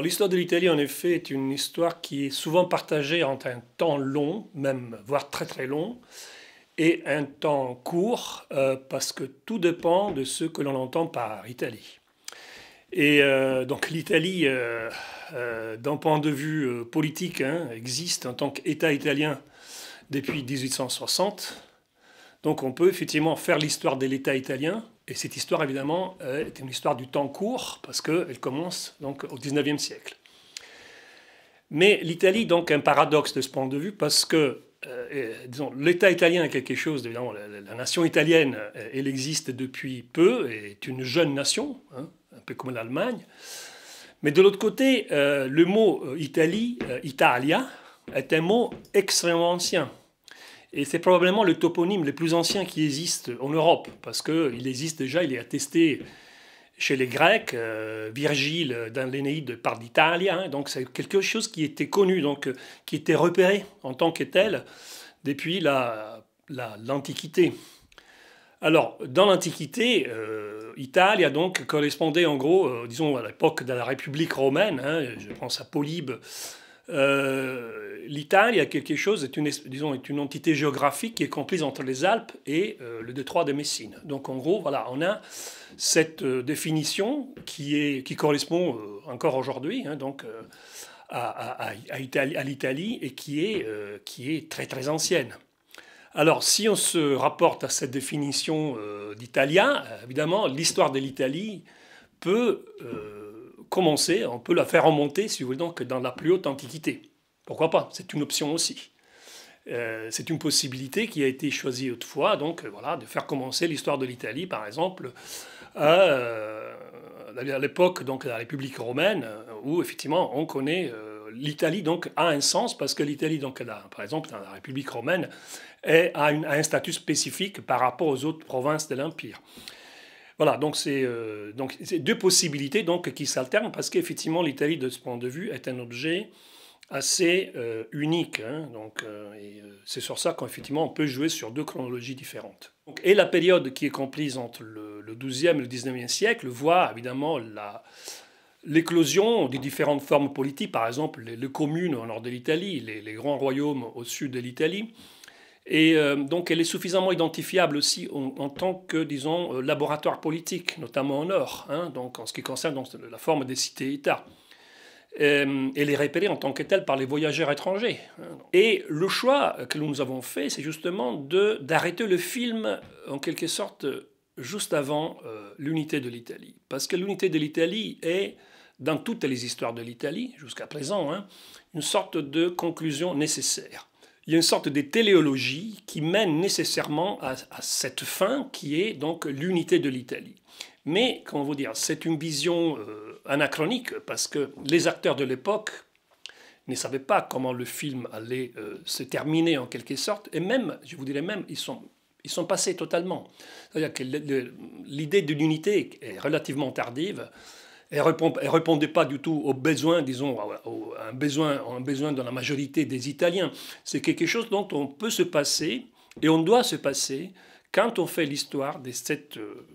l'histoire de l'Italie, en effet, est une histoire qui est souvent partagée entre un temps long, même voire très très long, et un temps court, euh, parce que tout dépend de ce que l'on entend par Italie. Et euh, donc l'Italie, euh, d'un point de vue politique, hein, existe en tant qu'État italien depuis 1860. Donc on peut effectivement faire l'histoire de l'État italien, et cette histoire, évidemment, euh, est une histoire du temps court, parce qu'elle commence donc au XIXe siècle. Mais l'Italie, donc, un paradoxe de ce point de vue, parce que, euh, disons, l'État italien est quelque chose, évidemment, la, nation italienne, euh, elle existe depuis peu, et est une jeune nation, hein, un peu comme l'Allemagne. Mais de l'autre côté, le mot Italie, Italia, est un mot extrêmement ancien. Et c'est probablement le toponyme le plus ancien qui existe en Europe, parce qu'il existe déjà, il est attesté chez les Grecs, euh, Virgile dans l'Énéide parle Part hein. donc c'est quelque chose qui était connu, donc euh, qui était repéré en tant que tel depuis l'Antiquité. La, l'Antiquité. alors, dans l'Antiquité, euh, donc correspondait en gros, euh, disons, à l'époque de la République romaine. Hein. je pense à Polybe euh, L'Italie quelque chose, est une, est une entité géographique qui est comprise entre les Alpes et euh, le détroit de Messine. Donc en gros, voilà, on a cette euh, définition qui, est, qui correspond encore aujourd'hui hein, donc à, à, à, l'Italie et qui est, qui est très très ancienne. Alors, si on se rapporte à cette définition d'Italien, évidemment, l'histoire de l'Italie peut commencer, on peut la faire remonter, si vous voulez, donc dans la plus haute antiquité. Pourquoi pas C'est une option aussi. Euh, c'est une possibilité qui a été choisie autrefois, donc euh, voilà, de faire commencer l'histoire de l'Italie, par exemple, à, euh, l'époque donc de la République romaine, où effectivement on connaît l'Italie donc a un sens parce que l'Italie donc par exemple dans la République romaine est, a, un statut spécifique par rapport aux autres provinces de l'Empire. Voilà, euh, donc c'est deux possibilités donc, qui s'alternent parce qu'effectivement l'Italie de ce point de vue est un objet assez euh, unique. Hein, donc, euh, c'est sur ça qu'effectivement on peut jouer sur deux chronologies différentes. et la période qui est comprise entre le, XIIe 12e et le 19e siècle voit évidemment l'éclosion des différentes formes politiques, par exemple les, communes au nord de l'Italie, les, grands royaumes au sud de l'Italie. Et euh, donc, elle est suffisamment identifiable aussi en, tant que, disons, euh, laboratoire politique, notamment en Nord, hein, donc en ce qui concerne la forme des cités-États. et euh, elle est en tant que telle par les voyageurs étrangers. Hein, et le choix que nous avons fait, c'est justement de, d'arrêter le film, en quelque sorte, juste avant l'unité de l'Italie. Parce que l'unité de l'Italie est, dans toutes les histoires de l'Italie, jusqu'à présent, hein, une sorte de conclusion nécessaire il y a une sorte de téléologie qui mène nécessairement à, cette fin qui est donc l'unité de l'Italie. Mais, comment vous dire, c'est une vision euh, anachronique parce que les acteurs de l'époque ne savaient pas comment le film allait euh, se terminer en quelque sorte, et même, je vous dirais même, ils sont, ils sont passés totalement. C'est-à-dire que l'idée de l'unité est relativement tardive elle ne répondait pas du tout aux besoins, disons, à un besoin, un besoin de la majorité des Italiens. C'est quelque chose dont on peut se passer et on doit se passer quand on fait l'histoire de cette, euh,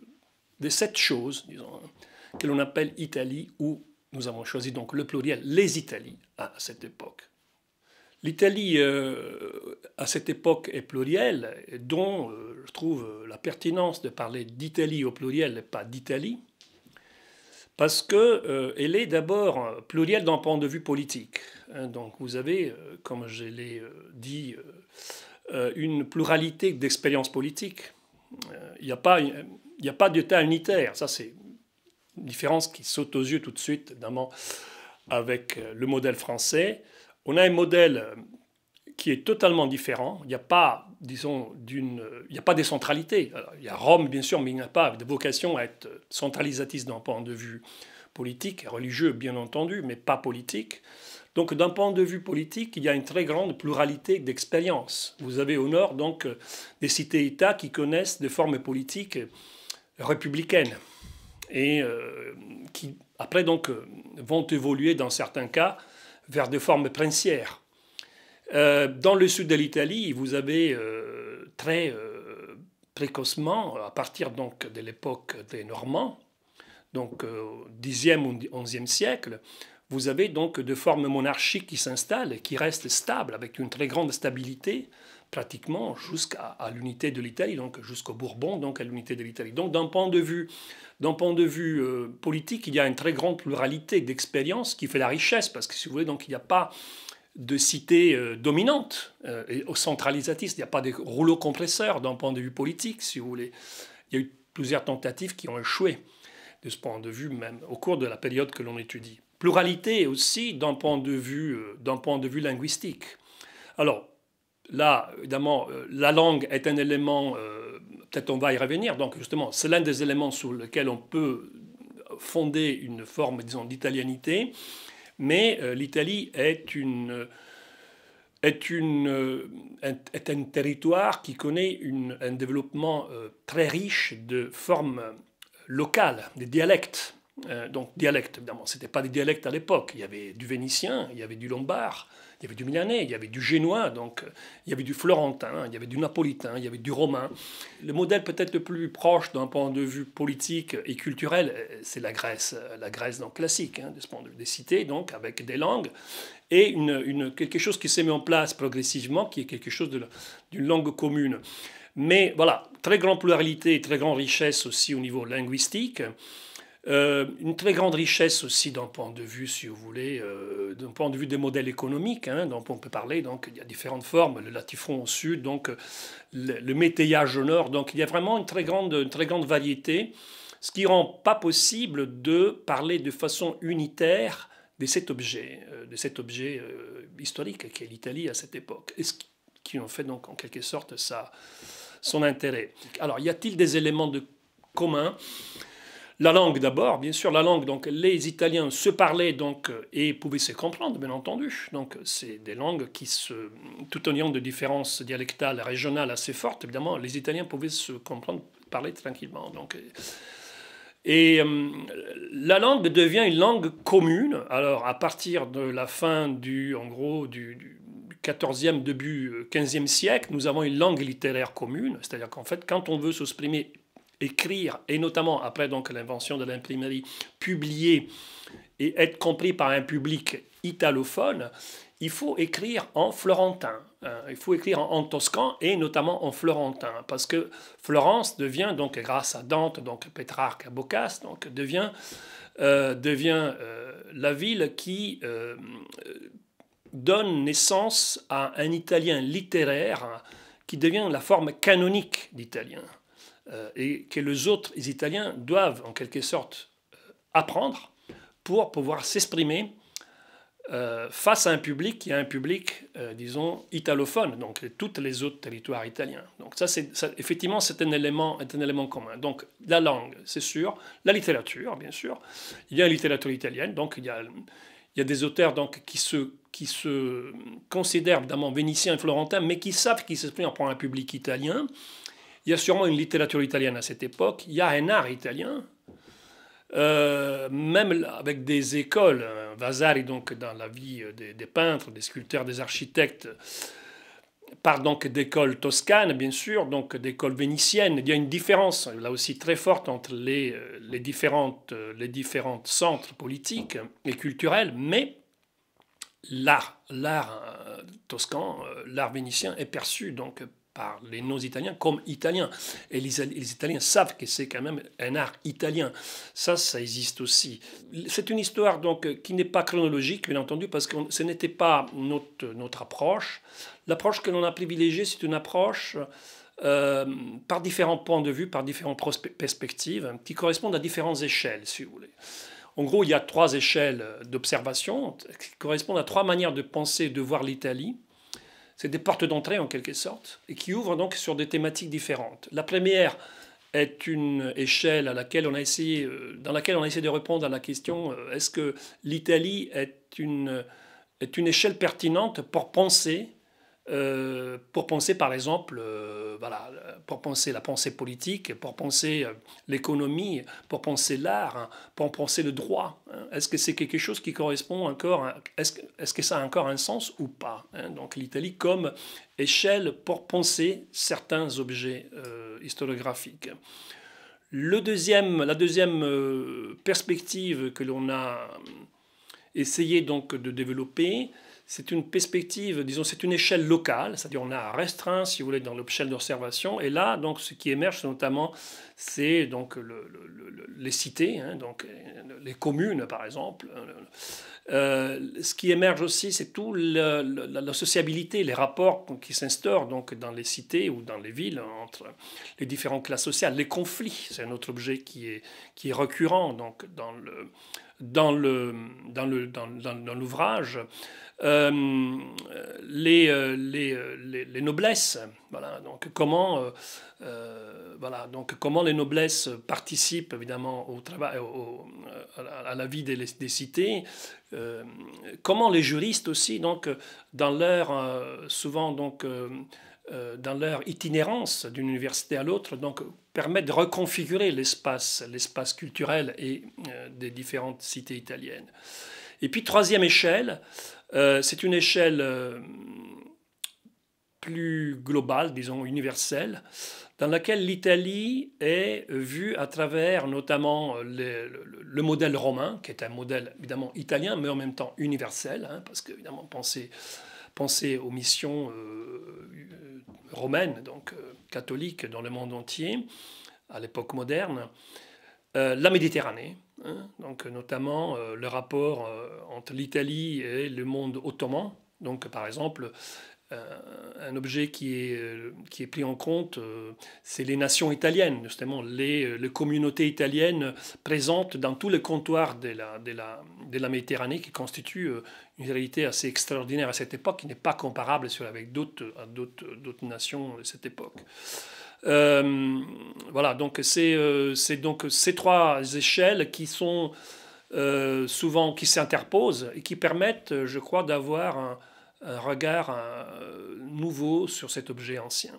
de cette chose, disons, hein, que l'on appelle Italie, où nous avons choisi donc le pluriel, les Italies, à cette époque. L'Italie, euh, à cette époque, est plurielle, dont euh, je trouve la pertinence de parler d'Italie au pluriel et pas d'Italie, parce qu'elle euh, elle est d'abord plurielle d'un point de vue politique. Hein. donc vous avez, euh, comme je l'ai euh, dit, une pluralité d'expériences politiques. Il n'y a pas, a pas d'état unitaire. Ça, c'est une différence qui saute aux yeux tout de suite, évidemment, avec le modèle français. On a un modèle qui est totalement différent. Il n'y a pas, disons, d'une, il n'y a pas des centralités. il y a Rome, bien sûr, mais il n'y a pas de vocation à être centralisatrice d'un point de vue politique, religieux, bien entendu, mais pas politique. Donc, d'un point de vue politique, il y a une très grande pluralité d'expériences. Vous avez au nord, donc, des cités-États qui connaissent des formes politiques républicaines et euh, qui, après, donc, vont évoluer dans certains cas vers des formes princières euh, dans le sud de l'Italie, vous avez euh, très euh, précocement, à partir donc de l'époque des Normands, donc 10e ou 11e siècle, vous avez donc de formes monarchiques qui s'installent, qui restent stables, avec une très grande stabilité, pratiquement jusqu'à l'unité de l'Italie, donc jusqu'au Bourbon, donc à l'unité de l'Italie. Donc d'un point de vue, d'un point de vue politique, il y a une très grande pluralité d'expériences qui fait la richesse, parce que si vous voulez, donc il n'y a pas de cités dominante euh, dominantes, euh, et centralisatistes. Il n'y a pas de rouleau compresseur d'un point de vue politique, si vous voulez. Il y a eu plusieurs tentatives qui ont échoué, de ce point de vue même, au cours de la période que l'on étudie. Pluralité aussi d'un point, de vue, euh, d'un point de vue linguistique. Alors, là, évidemment, la langue est un élément, peut-être on va y revenir, donc justement, c'est l'un des éléments sur lequel on peut fonder une forme, disons, d'italianité. Mais euh, l'Italie est euh, euh, est, un territoire qui connaît un développement très riche de formes locales, des dialectes. Euh, donc dialectes, évidemment, ce n'était pas des dialectes à l'époque. Il y avait du vénitien, il y avait du lombard, il y avait du milanais, il y avait du génois, donc il y avait du florentin, il y avait du napolitain, il y avait du romain. Le modèle peut-être le plus proche d'un point de vue politique et culturel, euh, c'est la Grèce, euh, la Grèce donc classique, hein, ce point de vue, des cités donc avec des langues et une, quelque chose qui s'est mis en place progressivement, qui est quelque chose d'une langue commune. Mais voilà, très grande pluralité, très grande richesse aussi au niveau linguistique. Euh, une très grande richesse aussi d'un point de vue, si vous voulez, euh, d'un point de vue des modèles économiques. Hein, on peut parler, donc il y a différentes formes, le latifond au sud, donc le, le métayage au nord. Donc il y a vraiment une très grande, une très grande variété, ce qui rend pas possible de parler de façon unitaire de cet objet, euh, de cet objet historique qu'est l'Italie à cette époque, et ce qui en fait donc en quelque sorte ça son intérêt. Alors y a-t-il des éléments de commun la langue d'abord, bien sûr, la langue. Donc les Italiens se parlaient donc et pouvaient se comprendre, bien entendu. Donc c'est des langues qui se, tout en ayant de différences dialectales régionales assez fortes, évidemment, les Italiens pouvaient se comprendre, parler tranquillement. Donc et euh, la langue devient une langue commune. Alors à partir de la fin du, en gros, du, du 14e, début 15e euh, siècle, nous avons une langue littéraire commune, c'est-à-dire qu'en fait, quand on veut s'exprimer écrire, et notamment après donc l'invention de l'imprimerie, publier et être compris par un public italophone, il faut écrire en florentin. Hein. Il faut écrire en, toscan et notamment en florentin, parce que Florence devient, donc grâce à Dante, donc Pétrarque, à Boccace, donc devient, euh, devient euh, la ville qui euh, donne naissance à un italien littéraire qui devient la forme canonique d'italien. Euh, et que les autres Italiens doivent en quelque sorte euh, apprendre pour pouvoir s'exprimer euh, face à un public qui est un public, disons, italophone, donc tous les autres territoires italiens. Donc ça, effectivement, c'est un élément, un élément commun. Donc la langue, c'est sûr, la littérature, bien sûr. Il y a la littérature italienne, donc il y a, des auteurs donc, qui, se, qui se considèrent évidemment vénitiens et florentins, mais qui savent qu'ils s'expriment pour un public italien. Il y a sûrement une littérature italienne à cette époque. Il y a un art italien. Euh, même avec des écoles, hein. Vasari donc dans la vie des, peintres, des sculpteurs, des architectes, part donc d'écoles toscanes, bien sûr, donc d'écoles vénitiennes. Il y a une différence, là aussi très forte, entre les, euh, les, différentes, euh, les différents centres politiques et culturels, mais l'art, l'art toscan, l'art vénitien est perçu donc par les non-italiens comme italiens. Et les, Italiens savent que c'est quand même un art italien. Ça, ça existe aussi. C'est une histoire donc qui n'est pas chronologique, bien entendu, parce que ce n'était pas notre, notre approche. L'approche que l'on a privilégiée, c'est une approche euh, par différents points de vue, par différentes perspectives, hein, qui correspondent à différentes échelles, si vous voulez. En gros, il y a trois échelles d'observation qui correspondent à trois manières de penser et de voir l'Italie. C'est des portes d'entrée en quelque sorte, et qui ouvrent donc sur des thématiques différentes. La première est une échelle à laquelle on a essayé, euh, dans laquelle on a essayé de répondre à la question euh, est-ce que l'Italie est une, est une échelle pertinente pour penser euh, pour penser par exemple, euh, voilà, pour penser la pensée politique, pour penser euh, l'économie, pour penser l'art, hein, pour penser le droit. Hein. Est-ce que c'est quelque chose qui correspond encore, est-ce que ça a encore un sens ou pas hein? Donc l'Italie comme échelle pour penser certains objets historiographiques. Le deuxième, la deuxième perspective que l'on a hum, essayé donc de développer, c'est une perspective, disons, c'est une échelle locale, c'est-à-dire on a un restreint, si vous voulez, dans l'échelle d'observation. Et là, donc, ce qui émerge notamment, c'est donc le, les cités, hein, donc les communes, par exemple. Euh, ce qui émerge aussi, c'est tout la, sociabilité, les rapports qui s'instaurent donc dans les cités ou dans les villes entre les différentes classes sociales, les conflits. C'est un autre objet qui est qui est récurrent donc dans le dans le, dans le, dans, dans, euh, les, euh, les, euh, les, les, noblesses. Voilà, donc comment, euh, euh, voilà, donc comment les noblesses participent évidemment au travail, au, à la vie des, des cités. Euh, comment les juristes aussi, donc dans leur souvent donc dans leur itinérance d'une université à l'autre, donc permettre de reconfigurer l'espace, l'espace culturel et euh, des différentes cités italiennes. Et puis troisième échelle, euh, c'est une échelle euh, plus globale, disons universelle, dans laquelle l'Italie est vue à travers notamment le, modèle romain, qui est un modèle évidemment italien, mais en même temps universel, hein, parce que évidemment penser, penser aux missions romaines, donc catholique dans le monde entier, à l'époque moderne, euh, la Méditerranée, hein, donc notamment euh, le rapport euh, entre l'Italie et le monde ottoman. Donc par exemple, euh, un objet qui est, euh, qui est pris en compte, euh, c'est les nations italiennes, justement, les, les, communautés italiennes présentes dans tout le comptoir de la, de la, de la Méditerranée qui constitue une réalité assez extraordinaire à cette époque, qui n'est pas comparable avec d'autres nations de cette époque. voilà, donc c'est donc ces trois échelles qui sont souvent qui s'interposent et qui permettent, je crois, d'avoir un, un regard euh, nouveau sur cet objet ancien.